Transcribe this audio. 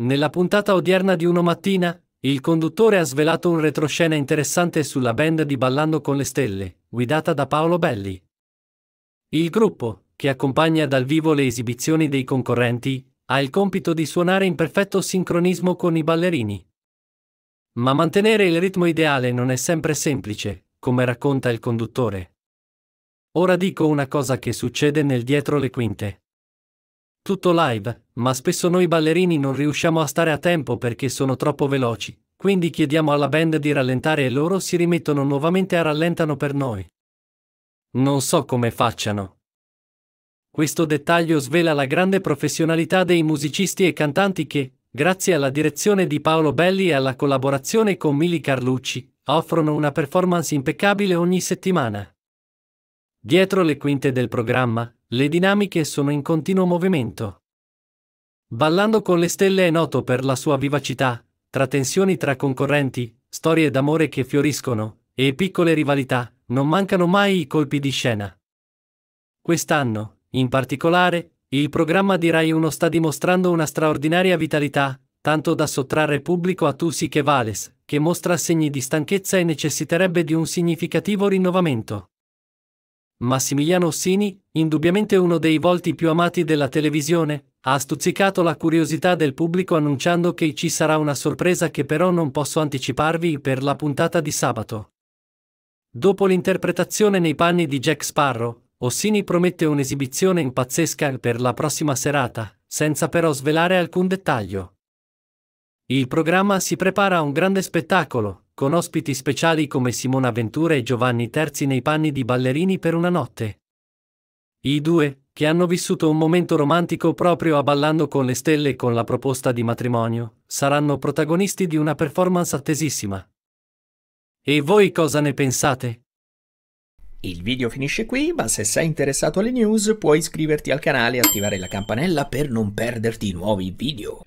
Nella puntata odierna di Uno Mattina, il conduttore ha svelato un retroscena interessante sulla band di Ballando con le Stelle, guidata da Paolo Belli. Il gruppo, che accompagna dal vivo le esibizioni dei concorrenti, ha il compito di suonare in perfetto sincronismo con i ballerini. Ma mantenere il ritmo ideale non è sempre semplice, come racconta il conduttore. Ora dico una cosa che succede nel dietro le quinte. Tutto live, ma spesso noi ballerini non riusciamo a stare a tempo perché sono troppo veloci, quindi chiediamo alla band di rallentare e loro si rimettono nuovamente a rallentano per noi. Non so come facciano. Questo dettaglio svela la grande professionalità dei musicisti e cantanti che, grazie alla direzione di Paolo Belli e alla collaborazione con Mili Carlucci, offrono una performance impeccabile ogni settimana. Dietro le quinte del programma, le dinamiche sono in continuo movimento. Ballando con le stelle è noto per la sua vivacità, tra tensioni tra concorrenti, storie d'amore che fioriscono, e piccole rivalità, non mancano mai i colpi di scena. Quest'anno, in particolare, il programma di Rai 1 sta dimostrando una straordinaria vitalità, tanto da sottrarre pubblico a Tusi che Vales, che mostra segni di stanchezza e necessiterebbe di un significativo rinnovamento. Massimiliano Ossini, indubbiamente uno dei volti più amati della televisione, ha stuzzicato la curiosità del pubblico annunciando che ci sarà una sorpresa che però non posso anticiparvi per la puntata di sabato. Dopo l'interpretazione nei panni di Jack Sparrow, Ossini promette un'esibizione impazzesca per la prossima serata, senza però svelare alcun dettaglio. Il programma si prepara a un grande spettacolo, con ospiti speciali come Simona Ventura e Giovanni Terzi nei panni di ballerini per una notte. I due, che hanno vissuto un momento romantico proprio a Ballando con le stelle e con la proposta di matrimonio, saranno protagonisti di una performance attesissima. E voi cosa ne pensate? Il video finisce qui, ma se sei interessato alle news puoi iscriverti al canale e attivare la campanella per non perderti i nuovi video.